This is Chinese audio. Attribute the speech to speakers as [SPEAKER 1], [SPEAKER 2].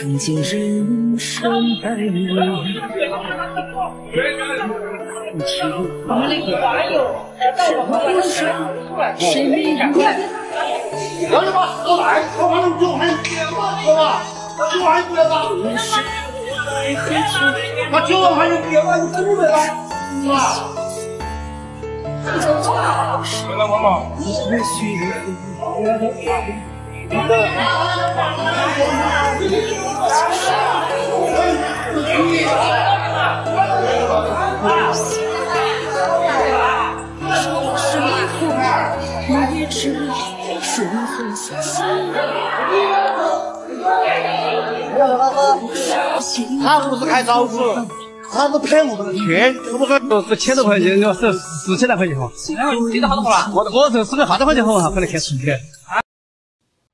[SPEAKER 1] 曾经人生百味，吗？我还没点呢。咱这把石头来，我往这丢，还有两万，知道吧？咱这玩意儿吧，我丢完还有两万一千妈，怎么来，他个，那个，那个，那个，那个，那个，那个，那个，那
[SPEAKER 2] 是那个，那个，那个，那个，那个，那个，那个，那个，那个，那个，那个，那
[SPEAKER 1] 个，那个，那